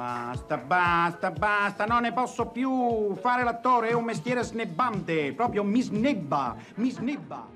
Basta, basta, basta, non ne posso più. Fare l'attore è un mestiere snebbante, proprio mi snebba, mi snebba.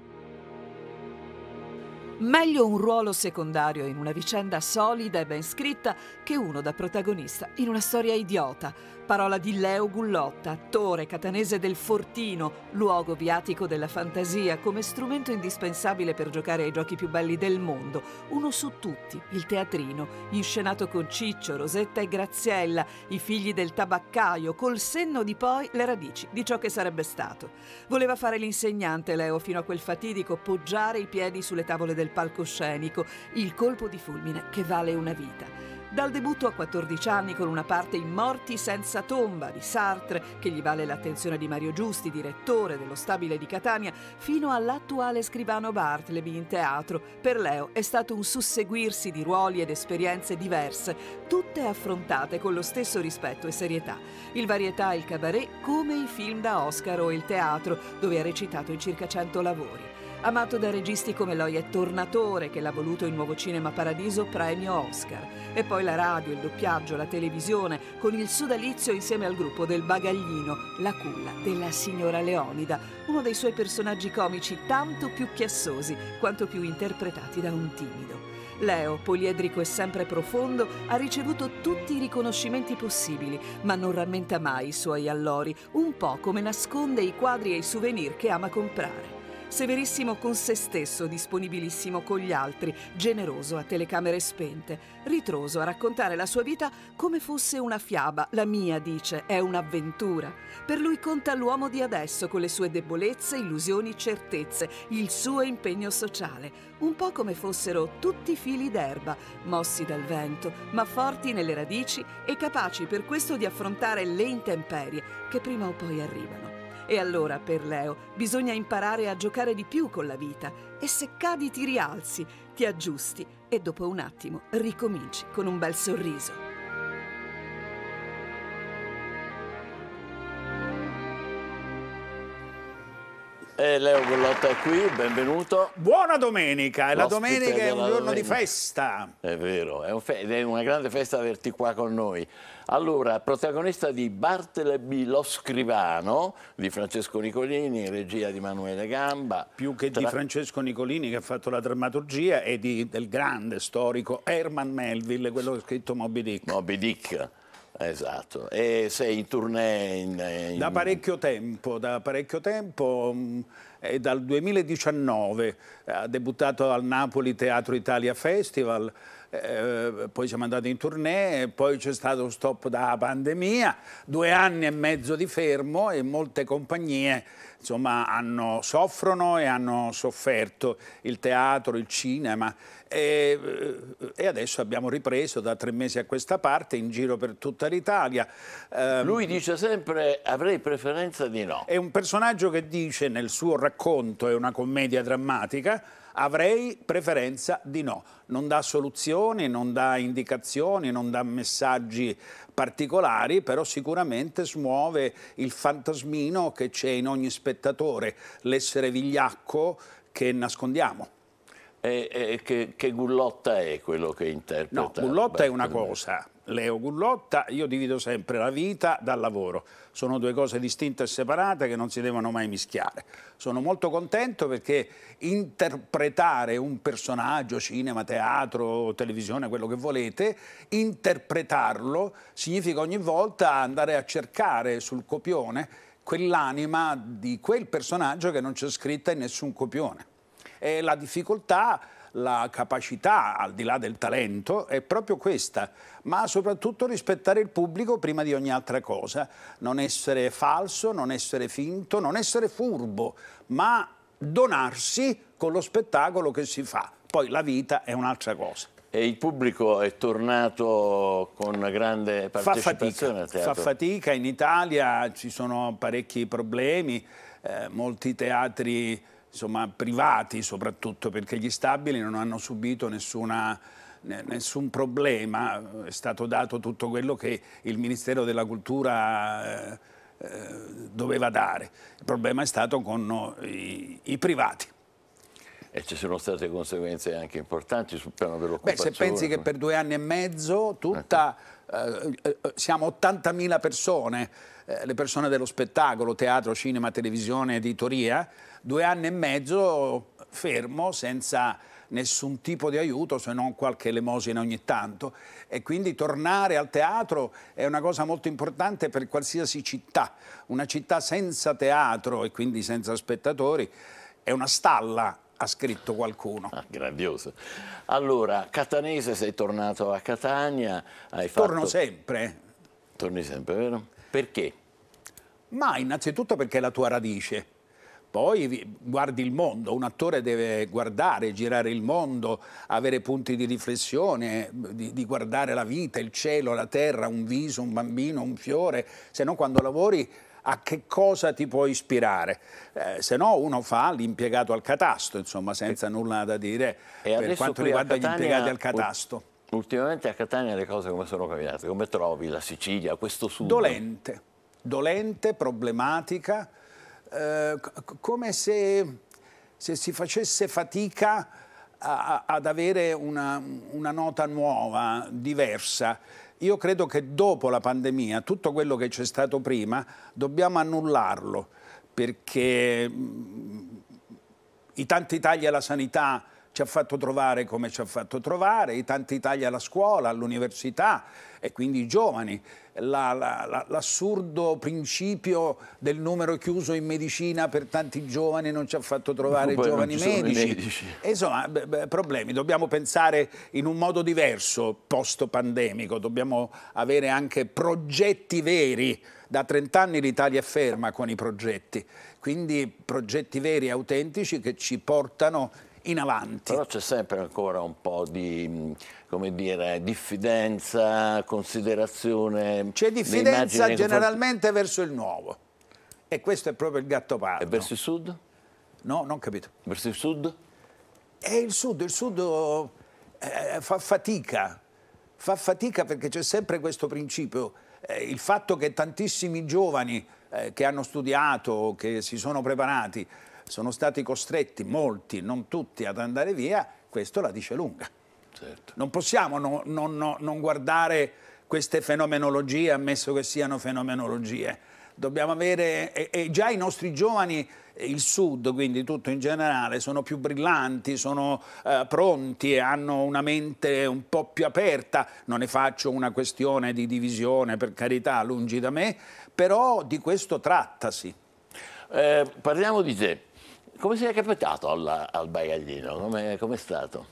Meglio un ruolo secondario in una vicenda solida e ben scritta che uno da protagonista in una storia idiota, parola di Leo Gullotta, attore catanese del Fortino, luogo viatico della fantasia, come strumento indispensabile per giocare ai giochi più belli del mondo. Uno su tutti, il teatrino, inscenato con Ciccio, Rosetta e Graziella, i figli del tabaccaio, col senno di poi le radici di ciò che sarebbe stato. Voleva fare l'insegnante Leo fino a quel fatidico poggiare i piedi sulle tavole del palcoscenico, il colpo di fulmine che vale una vita. Dal debutto a 14 anni con una parte in Morti senza tomba di Sartre, che gli vale l'attenzione di Mario Giusti, direttore dello stabile di Catania, fino all'attuale scrivano Bartleby in teatro, per Leo è stato un susseguirsi di ruoli ed esperienze diverse, tutte affrontate con lo stesso rispetto e serietà. Il varietà e il cabaret come i film da Oscar o il teatro, dove ha recitato in circa 100 lavori amato da registi come Loia Tornatore, che l'ha voluto in Nuovo Cinema Paradiso premio Oscar, e poi la radio, il doppiaggio, la televisione, con il sodalizio insieme al gruppo del Bagaglino, la culla della signora Leonida, uno dei suoi personaggi comici tanto più chiassosi quanto più interpretati da un timido. Leo, poliedrico e sempre profondo, ha ricevuto tutti i riconoscimenti possibili, ma non rammenta mai i suoi allori, un po' come nasconde i quadri e i souvenir che ama comprare severissimo con se stesso, disponibilissimo con gli altri, generoso a telecamere spente, ritroso a raccontare la sua vita come fosse una fiaba. La mia, dice, è un'avventura. Per lui conta l'uomo di adesso, con le sue debolezze, illusioni, certezze, il suo impegno sociale, un po' come fossero tutti fili d'erba, mossi dal vento, ma forti nelle radici e capaci per questo di affrontare le intemperie che prima o poi arrivano. E allora, per Leo, bisogna imparare a giocare di più con la vita e se cadi ti rialzi, ti aggiusti e dopo un attimo ricominci con un bel sorriso. E Leo Gullotta è qui, benvenuto. Buona domenica, la domenica è un giorno domenica. di festa. È vero, è, un fe è, una grande festa averti qua con noi. Allora, protagonista di Bartleby lo scrivano, di Francesco Nicolini, regia di Manuele Gamba. Più che tra... di Francesco Nicolini che ha fatto la drammaturgia e di, del grande storico Herman Melville, quello che ha scritto Moby Dick. Moby Dick Esatto, e sei in tournée... In, in... Da parecchio tempo, da parecchio tempo è mm, dal 2019 eh, ha debuttato al Napoli Teatro Italia Festival, eh, poi siamo andati in tournée, poi c'è stato stop da pandemia, due anni e mezzo di fermo e molte compagnie insomma, hanno, soffrono e hanno sofferto il teatro, il cinema e, eh, e, adesso abbiamo ripreso da tre mesi a questa parte in giro per tutta l'Italia. Ehm, Lui dice sempre avrei preferenza di no. È un personaggio che dice nel suo racconto, è una commedia drammatica, avrei preferenza di no. Non dà soluzioni, non dà indicazioni, non dà messaggi particolari, però sicuramente smuove il fantasmino che c'è in ogni spettatore, l'essere vigliacco che nascondiamo. E, e che, che, Gullotta è quello che interpreta? No, Gullotta Beh, è una cosa, Leo Gullotta, io divido sempre la vita dal lavoro. Sono due cose distinte e separate che non si devono mai mischiare. Sono molto contento perché interpretare un personaggio, cinema, teatro, televisione, quello che volete, interpretarlo significa ogni volta andare a cercare sul copione quell'anima di quel personaggio che non c'è scritta in nessun copione. E la difficoltà la capacità, al di là del talento, è proprio questa, ma soprattutto rispettare il pubblico prima di ogni altra cosa, non essere falso, non essere finto, non essere furbo, ma donarsi con lo spettacolo che si fa. Poi la vita è un'altra cosa. E il pubblico è tornato con grande partecipazione fa fatica, Fa fatica, in Italia ci sono parecchi problemi, eh, molti teatri insomma, privati soprattutto perché gli stabili non hanno subito nessuna nessun problema, è stato dato tutto quello che il Ministero della Cultura eh, eh doveva dare. Il problema è stato con i, i, privati. E ci sono state conseguenze anche importanti sul piano dell'occupazione. Beh, se pensi che per due anni e mezzo tutta, ecco. eh, eh, siamo 80.000 persone eh, le persone dello spettacolo, teatro, cinema, televisione, editoria, due anni e mezzo fermo senza nessun tipo di aiuto se non qualche elemosina ogni tanto e quindi tornare al teatro è una cosa molto importante per qualsiasi città. Una città senza teatro e quindi senza spettatori è una stalla ha scritto qualcuno. Ah, grandioso. Allora, catanese sei tornato a Catania, hai Torno fatto... sempre. Torni sempre, vero? Perché? Ma innanzitutto perché è la tua radice. Poi guardi il mondo, un attore deve guardare, girare il mondo, avere punti di riflessione, di, di guardare la vita, il cielo, la terra, un viso, un bambino, un fiore, se no quando lavori a che cosa ti può ispirare. Eh, se no uno fa l'impiegato al catasto, insomma, senza nulla da dire per quanto riguarda Catania... gli impiegati al catasto. Ultimamente a Catania le cose come sono cambiate? Come trovi la Sicilia, questo sud? Dolente, dolente, problematica, eh, come se, se, si facesse fatica a, a, ad avere una, una nota nuova, diversa. Io credo che dopo la pandemia, tutto quello che c'è stato prima, dobbiamo annullarlo, perché mm, i tanti tagli alla sanità, ci ha fatto trovare come ci ha fatto trovare, i tanti tagli alla scuola, all'università e quindi i giovani, l'assurdo la, la, principio del numero chiuso in medicina per tanti giovani non ci ha fatto trovare no, giovani medici. medici. E insomma, beh, beh, problemi, dobbiamo pensare in un modo diverso post pandemico, dobbiamo avere anche progetti veri. Da 30 anni l'Italia è ferma con i progetti, quindi progetti veri e autentici che ci portano in avanti. Però c'è sempre ancora un po' di mm, come dire, diffidenza, considerazione. C'è diffidenza generalmente verso il nuovo e questo è proprio il gattopardo. E verso il sud? No, non capito. Verso il sud? E il sud, il sud eh, fa fatica, fa fatica perché c'è sempre questo principio, eh, il fatto che tantissimi giovani eh, che hanno studiato, che si sono preparati, sono stati costretti molti, non tutti, ad andare via, questo la dice lunga. Certo. Non possiamo no, no, non guardare queste fenomenologie, ammesso che siano fenomenologie. Dobbiamo avere, e, e già i nostri giovani il sud, quindi tutto in generale, sono più brillanti, sono eh, pronti e hanno una mente un po' più aperta. Non ne faccio una questione di divisione, per carità, lungi da me, però di questo trattasi. Eh, parliamo di te. Come sei capitato alla, al bagaglino? Come com è stato?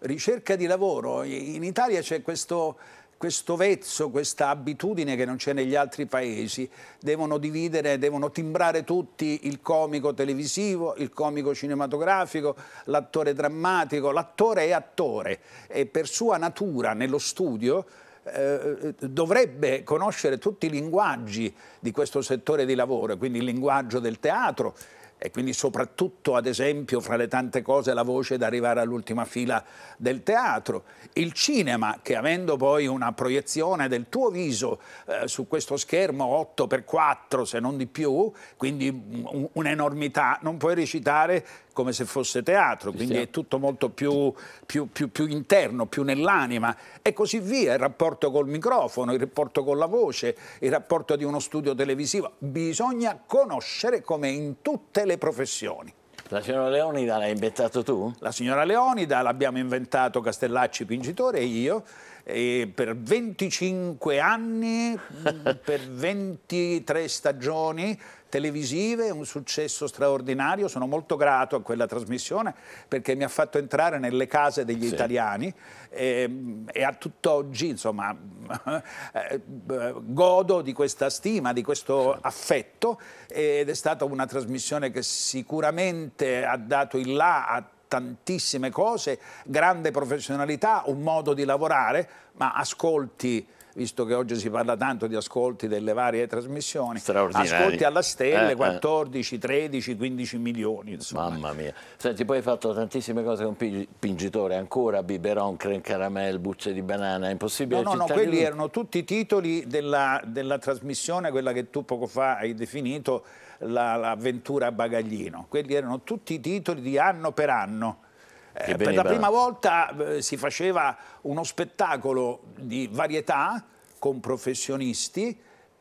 Ricerca di lavoro. In Italia c'è questo, questo vezzo, questa abitudine che non c'è negli altri paesi. Devono dividere, devono timbrare tutti il comico televisivo, il comico cinematografico, l'attore drammatico, l'attore è attore e per sua natura nello studio eh, dovrebbe conoscere tutti i linguaggi di questo settore di lavoro, quindi il linguaggio del teatro, e quindi soprattutto ad esempio fra le tante cose la voce da arrivare all'ultima fila del teatro, il cinema che avendo poi una proiezione del tuo viso eh, su questo schermo 8x4 se non di più, quindi un'enormità, non puoi recitare come se fosse teatro, quindi è tutto molto più, più, più, più interno, più nell'anima e così via, il rapporto col microfono, il rapporto con la voce, il rapporto di uno studio televisivo, bisogna conoscere come in tutte le professioni. La signora Leonida l'hai inventato tu? La signora Leonida l'abbiamo inventato Castellacci Pingitore e io e per 25 anni, per 23 stagioni televisive, un successo straordinario, sono molto grato a quella trasmissione perché mi ha fatto entrare nelle case degli sì. italiani e, ehm, e, a tutt'oggi insomma eh, godo di questa stima, di questo sì. affetto ed è stata una trasmissione che sicuramente ha dato il là a tantissime cose, grande professionalità, un modo di lavorare, ma ascolti visto che oggi si parla tanto di ascolti delle varie trasmissioni, ascolti alla stelle, eh, 14, 13, 15 milioni. Insomma. Mamma mia. Senti, poi hai fatto tantissime cose con Pingitore, ancora Biberon, Creme Caramel, Bucce di Banana, è impossibile. No, no, no, quelli tutto. erano tutti i titoli della, della trasmissione, quella che tu poco fa hai definito l'avventura la, a bagaglino. Quelli erano tutti i titoli di anno per anno eh, per la prima volta eh, si faceva uno spettacolo di varietà con professionisti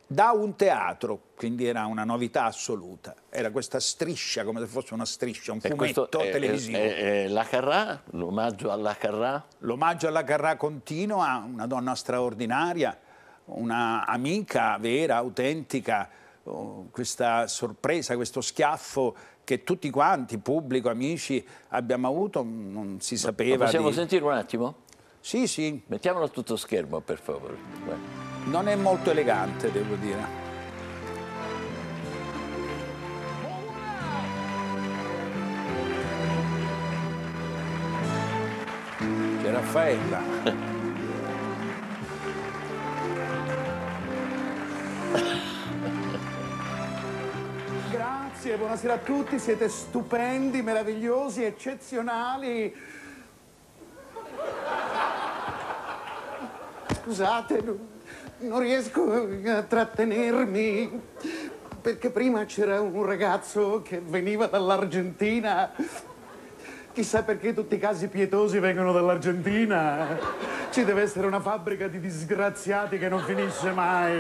da un teatro, quindi era una novità assoluta. Era questa striscia, come se fosse una striscia, un fumetto è, televisivo. È, è, la Carrà, l'omaggio alla Carrà? L'omaggio alla Carrà continua, una donna straordinaria, una amica vera, autentica, oh, questa sorpresa, questo schiaffo che tutti quanti, pubblico, amici, abbiamo avuto, non si sapeva. Lo possiamo di... sentire un attimo? Sì, sì. Mettiamolo tutto schermo, per favore. Non è molto elegante, devo dire. C'è Raffaella. grazie, buonasera a tutti, siete stupendi, meravigliosi, eccezionali. Scusate, non, non riesco a trattenermi, perché prima c'era un ragazzo che veniva dall'Argentina. Chissà perché tutti i casi pietosi vengono dall'Argentina. Ci deve essere una fabbrica di disgraziati che non finisce mai.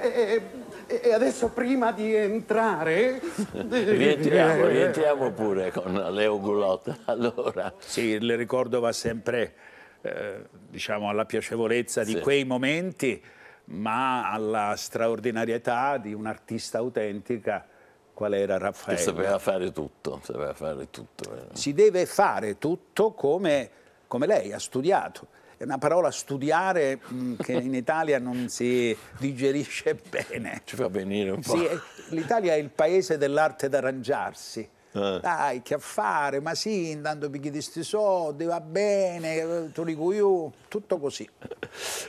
E, e adesso prima di entrare... Eh, rientriamo, eh, rientriamo pure con Leo Gulotta. Allora. Sì, il ricordo va sempre eh, diciamo alla piacevolezza di sì. quei momenti, ma alla straordinarietà di un'artista autentica qual era Raffaele. Che sapeva fare tutto, sapeva fare tutto. Eh. Si deve fare tutto come, come lei ha studiato è una parola studiare mm, che in Italia non si digerisce bene. Ci fa venire un po'. Sì, l'Italia è il paese dell'arte d'arrangiarsi eh. Dai, che affare, ma sì, intanto picchi di sti soldi, va bene, tu dico io, tutto così.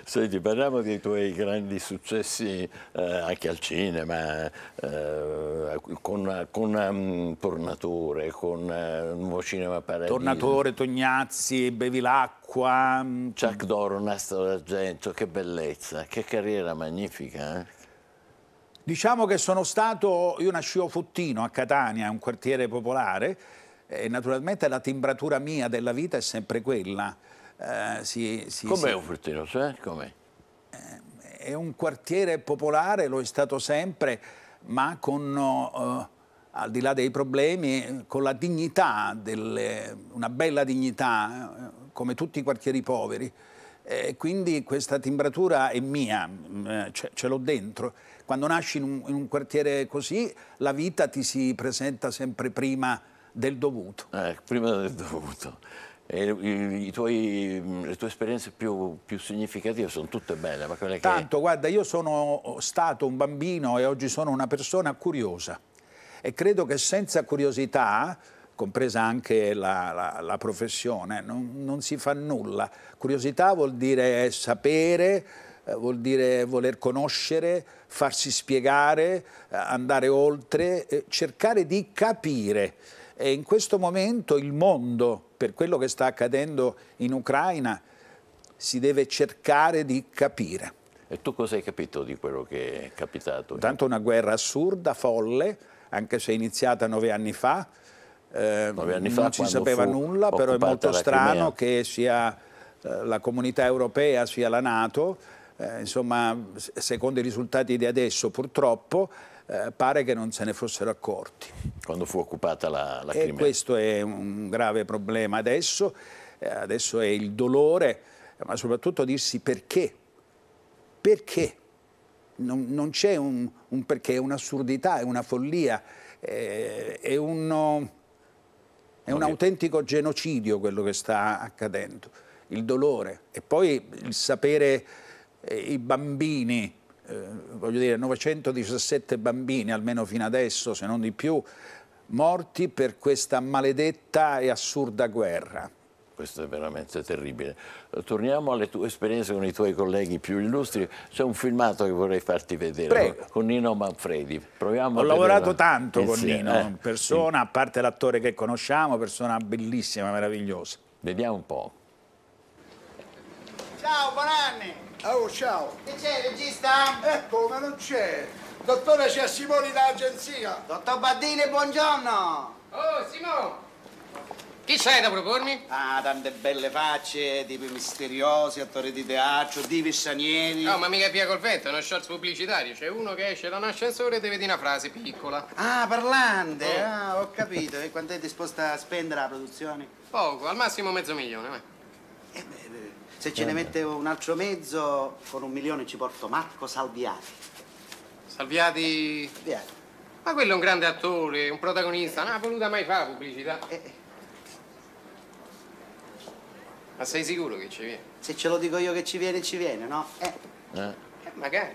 Senti, parliamo dei tuoi grandi successi eh, anche al cinema, eh, eh con, con um, Tornatore, con uh, Nuovo Cinema Paradiso. Tornatore, Tognazzi, Bevi l'acqua. Mm, Chuck Doro, Nastro d'Argento, che bellezza, che carriera magnifica. Eh? Diciamo che sono stato, io nascivo Fottino, a Catania, un quartiere popolare, e naturalmente la timbratura mia della vita è sempre quella. Eh, sì, sì, Com'è sì. un Fottino? Cioè? Com'è? Eh, è un quartiere popolare, lo è stato sempre, ma con... Eh, al di là dei problemi, con la dignità, delle, una bella dignità, eh, come tutti i quartieri poveri. E quindi questa timbratura è mia, mm, eh, ce l'ho dentro quando nasci in un, in un quartiere così, la vita ti si presenta sempre prima del dovuto. Eh, prima del dovuto. I, i tuoi, mm, le tue esperienze più, più, significative sono tutte belle. Ma quelle Tanto, che... guarda, io sono stato un bambino e oggi sono una persona curiosa e credo che senza curiosità compresa anche la, la, la professione, non, non, si fa nulla. Curiosità vuol dire sapere, eh, vuol dire voler conoscere, farsi spiegare, eh, andare oltre, eh, cercare di capire. E in questo momento il mondo, per quello che sta accadendo in Ucraina, si deve cercare di capire. E tu cosa hai capito di quello che è capitato? Intanto una guerra assurda, folle, anche se è iniziata nove anni fa, eh, nove anni fa non si sapeva nulla, però è molto strano che sia eh, la comunità europea, sia la Nato, eh, insomma, secondo i risultati di adesso purtroppo, eh, pare che non se ne fossero accorti. Quando fu occupata la, la Crimea. E questo è un grave problema adesso, eh, adesso è il dolore, ma soprattutto dirsi perché, perché? Non, non c'è un, un, perché, è un'assurdità, è una follia, è, è, uno, è un autentico genocidio quello che sta accadendo, il dolore e poi il sapere eh, i bambini, eh, voglio dire 917 bambini almeno fino adesso, se non di più, morti per questa maledetta e assurda guerra. Questo è veramente terribile. Torniamo alle tue esperienze con i tuoi colleghi più illustri. C'è un filmato che vorrei farti vedere Prego. con Nino Manfredi. Proviamo Ho lavorato tanto insieme. Eh con Nino, eh? persona, sì. a parte l'attore che conosciamo, persona bellissima, meravigliosa. Vediamo un po'. Ciao, buon anno! Oh, ciao. Che c'è, regista? Ecco, ma non c'è. Dottore, c'è Simone dall'agenzia. Dottor Badini, buongiorno. Oh, Simone. Chi sei da propormi? Ah, tante belle facce, tipi misteriosi, attori di teatro, divi stranieri. No, ma mica via col vento, è uno shorts pubblicitario. C'è uno che esce da un ascensore e deve dire una frase piccola. Ah, parlante! Oh. Ah, ho capito. E quanto è disposta a spendere la produzione? Poco, al massimo mezzo milione. Eh beh, beh se ce ne mettevo un altro mezzo, con un milione ci porto Marco Salviati. Salviati... Salviati. Ma quello è un grande attore, un protagonista, non ha voluto mai fare pubblicità. Eh, eh. Ma sei sicuro che ci viene? Se ce lo dico io che ci viene, ci viene, no? Eh. Eh, eh magari.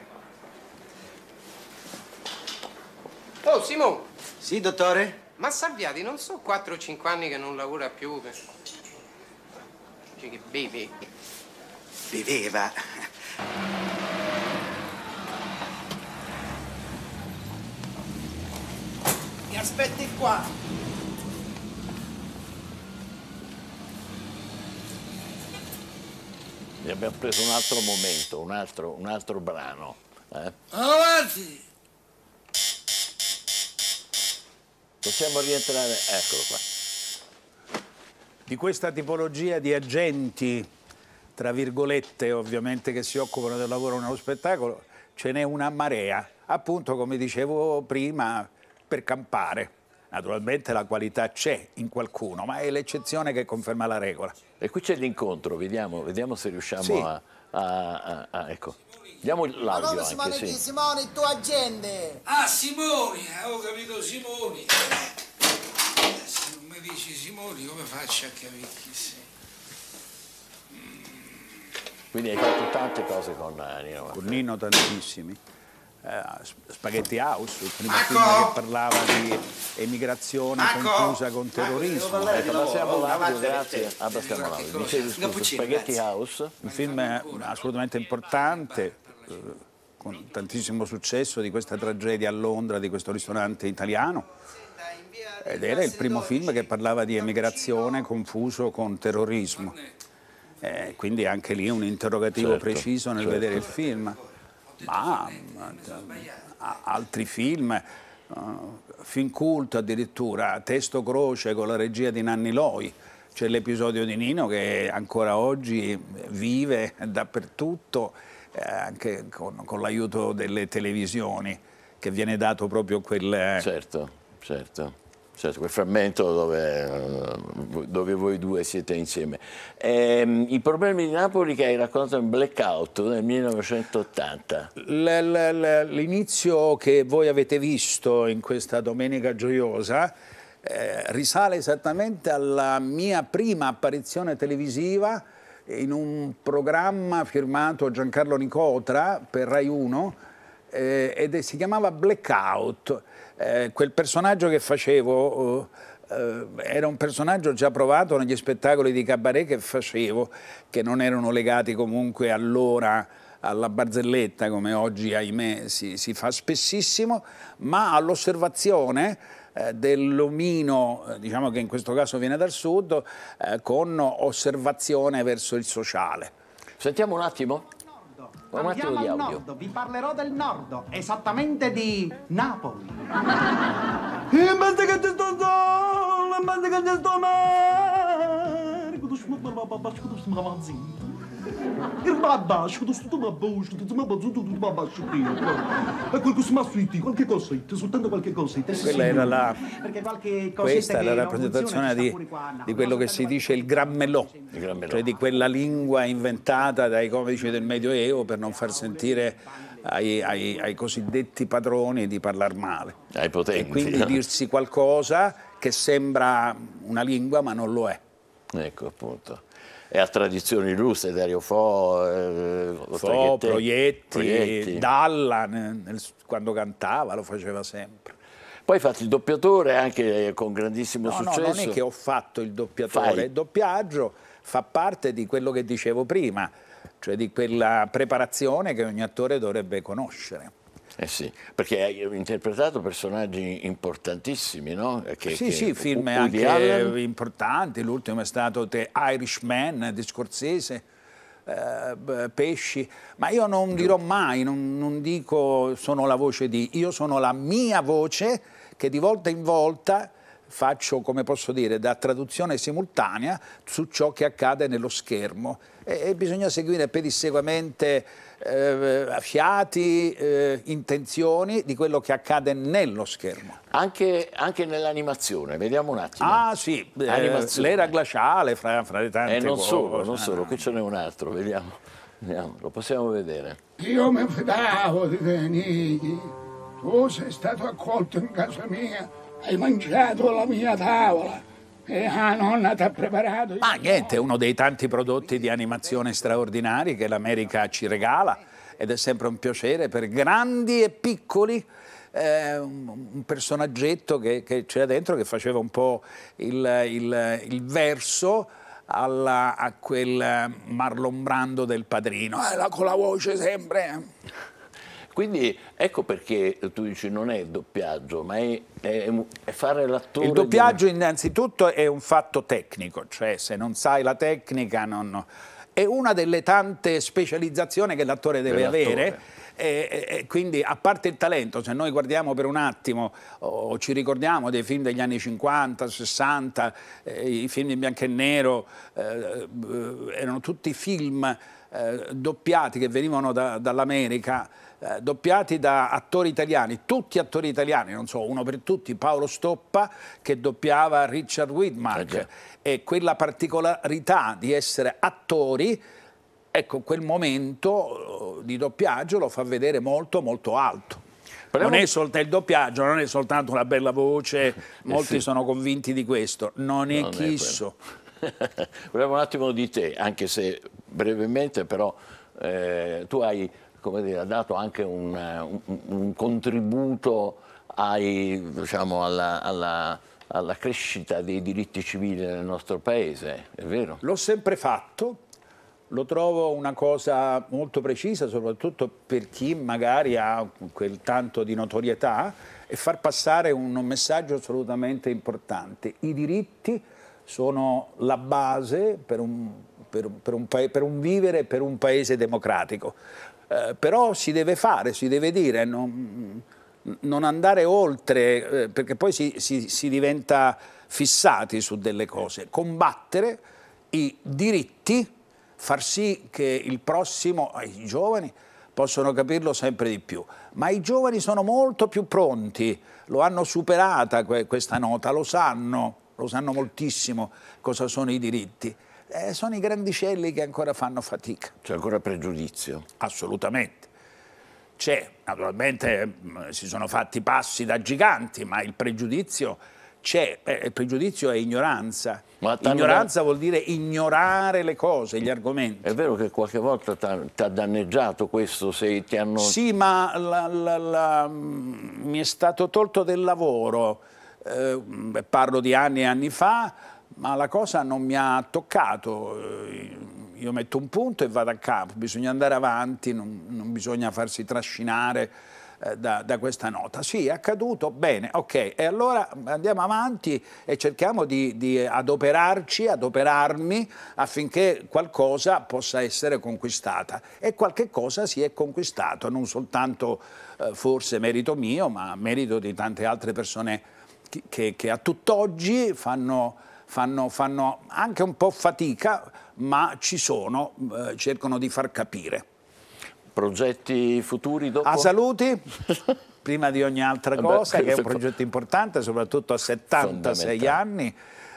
Oh, Simone! Sì, dottore? Ma Salviati non so 4 o 5 anni che non lavora più. Dice cioè, che beve beveva. Mi aspetti qua. E abbiamo preso un altro momento, un altro, un altro brano. Eh? Avanti! Possiamo rientrare, eccolo qua. Di questa tipologia di agenti tra virgolette ovviamente che si occupano del lavoro nello spettacolo, ce n'è una marea, appunto come dicevo prima, per campare. Naturalmente la qualità c'è in qualcuno, ma è l'eccezione che conferma la regola. E qui c'è l'incontro, vediamo, vediamo, se riusciamo sì. a, a, a, a, ecco. Diamo l'audio anche, Simone, sì. Simone, tu agende! Ah, Simone! Eh, Avevo capito Simone! Eh, se non mi dici Simone, come faccio a capire chi sei? Quindi hai fatto tante cose con eh, Nino. Con Nino tantissimi. Uh, Spaghetti House, il primo Marco! film che parlava di emigrazione Marco! confusa con terrorismo. Abbassiamo l'audio, grazie. Abbassiamo l'audio. Dicevi scusa, Spaghetti House. Un film eh, assolutamente importante, con tantissimo successo di questa tragedia a Londra, di questo ristorante italiano. Ed era il primo film che parlava di emigrazione confuso con terrorismo. Eh, quindi anche lì un interrogativo certo, preciso nel certo. vedere il film. Ma altri film, uh, film culto addirittura, Testo Croce con la regia di Nanni Loi, c'è l'episodio di Nino che ancora oggi vive dappertutto, eh, anche con, con l'aiuto delle televisioni, che viene dato proprio quel... Eh, certo, certo cioè quel frammento dove, eh, dove, voi due siete insieme. E, ehm, I problemi di Napoli che hai raccontato in Blackout nel 1980. L'inizio che voi avete visto in questa domenica gioiosa eh, risale esattamente alla mia prima apparizione televisiva in un programma firmato Giancarlo Nicotra per Rai 1 eh, ed si chiamava Blackout eh, quel personaggio che facevo eh, eh, era un personaggio già provato negli spettacoli di cabaret che facevo, che non erano legati comunque all'ora alla barzelletta come oggi ahimè si, si fa spessissimo, ma all'osservazione eh, dell'omino, diciamo che in questo caso viene dal sud, eh, con osservazione verso il sociale. Sentiamo un attimo. Poi Andiamo al nord, vi parlerò del nord, esattamente di Napoli. E basta che ti sto solo, basta che ti sto male. Irbabaș, tu tu mă băuș, tu tu mă băzu, tu tu mă băzu E quel costume assuiti, qualche cosetta, soltanto qualche cosetta. Quella era la questa era la rappresentazione di, di quello che si dice il grammelò, cioè di quella lingua inventata dai comici del Medioevo per non far sentire ai, ai, ai cosiddetti padroni di parlare male. Ai potenti. E quindi dirsi qualcosa che sembra una lingua ma non lo è. Ecco appunto e a tradizioni russe, Dario Fo, eh, Fo Proietti, Proietti, Dalla, quando cantava lo faceva sempre. Poi hai fatto il doppiatore anche eh, con grandissimo no, successo. No, non è che ho fatto il doppiatore, Fai. il doppiaggio fa parte di quello che dicevo prima, cioè di quella preparazione che ogni attore dovrebbe conoscere. Eh sì, perché hai interpretato personaggi importantissimi, no? Che, sì, che... sì, film anche Allen. importanti, l'ultimo è stato The Irishman di Scorsese, eh, Pesci, ma io non dirò mai, non, non dico sono la voce di, io sono la mia voce che di volta in volta faccio, come posso dire, da traduzione simultanea su ciò che accade nello schermo e, e bisogna seguire pedisseguamente eh, fiati, eh, intenzioni di quello che accade nello schermo. Anche, anche nell'animazione, vediamo un attimo. Ah sì, eh, l'era glaciale fra, fra le tante eh, non cose. Solo, non ah, solo, qui ce n'è un altro, vediamo. vediamo. Lo possiamo vedere. Io mi fidavo di venire, tu sei stato accolto in casa mia, hai mangiato la mia tavola e eh, ah, nonna ti ha preparato. Ma niente, uno dei tanti prodotti di animazione straordinari che l'America ci regala ed è sempre un piacere per grandi e piccoli. Eh, un personaggetto che, che c'era dentro che faceva un po' il, il, il verso alla, a quel Marlon Brando del padrino, eh, con la voce sempre. Quindi ecco perché tu dici non è doppiaggio, ma è, è, è fare l'attore. Il doppiaggio di... innanzitutto è un fatto tecnico, cioè se non sai la tecnica non... è una delle tante specializzazioni che l'attore deve avere. E, e, quindi a parte il talento, se noi guardiamo per un attimo o ci ricordiamo dei film degli anni 50, 60, eh, i film in bianco e nero, eh, eh, erano tutti film eh, doppiati che venivano da, dall'America eh, doppiati da attori italiani, tutti attori italiani, non so, uno per tutti, Paolo Stoppa che doppiava Richard Widmark okay. Eh e quella particolarità di essere attori ecco, quel momento eh, di doppiaggio lo fa vedere molto, molto alto. Parliamo... Non è soltanto il doppiaggio, non è soltanto una bella voce, molti sì. sono convinti di questo, non è non chisso. Volevo un attimo di te, anche se brevemente, però eh, tu hai dire, ha dato anche un, un, un contributo ai, diciamo, alla, alla, alla crescita dei diritti civili nel nostro paese, è vero? L'ho sempre fatto, lo trovo una cosa molto precisa, soprattutto per chi magari ha quel tanto di notorietà, e far passare un messaggio assolutamente importante. I diritti sono la base per un, per, per un, per un vivere, per un paese democratico. Eh, però si deve fare, si deve dire, non, non andare oltre, eh, perché poi si, si, si diventa fissati su delle cose, combattere i diritti, far sì che il prossimo, ah, i giovani, possono capirlo sempre di più. Ma i giovani sono molto più pronti, lo hanno superata questa nota, lo sanno, lo sanno moltissimo cosa sono i diritti eh, sono i grandicelli che ancora fanno fatica. C'è ancora pregiudizio? Assolutamente. C'è, naturalmente mm, si sono fatti passi da giganti, ma il pregiudizio c'è. Eh, il pregiudizio è ignoranza. ignoranza vuol dire ignorare le cose, gli argomenti. È vero che qualche volta ti ha danneggiato questo se ti hanno... Sì, ma la, la, la, mm, mi è stato tolto del lavoro, eh, mm, parlo di anni e anni fa, ma la cosa non mi ha toccato. Eh, io metto un punto e vado a capo, bisogna andare avanti, non, non bisogna farsi trascinare eh, da, da, questa nota. Sì, è accaduto, bene, ok, e allora andiamo avanti e cerchiamo di, di adoperarci, adoperarmi affinché qualcosa possa essere conquistata. E qualche cosa si è conquistato, non soltanto eh, forse merito mio, ma merito di tante altre persone che, che a tutt'oggi fanno fanno, fanno anche un po' fatica, ma ci sono, eh, cercano di far capire. Progetti futuri dopo? A saluti, prima di ogni altra cosa, Beh, che è un progetto importante, soprattutto a 76 anni.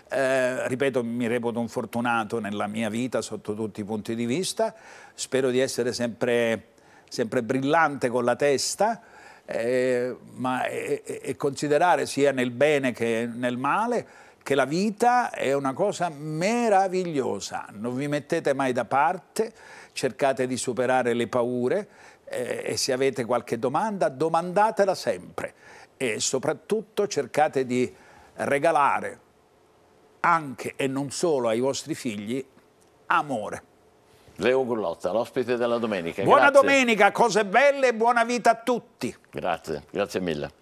Eh, ripeto, mi reputo un fortunato nella mia vita sotto tutti i punti di vista. Spero di essere sempre, sempre brillante con la testa, eh, ma, e, e considerare sia nel bene che nel male che la vita è una cosa meravigliosa, non vi mettete mai da parte, cercate di superare le paure eh, e se avete qualche domanda domandatela sempre e soprattutto cercate di regalare anche e non solo ai vostri figli amore. Leo Gullotta, l'ospite della domenica. Buona grazie. domenica, cose belle e buona vita a tutti. Grazie, grazie mille.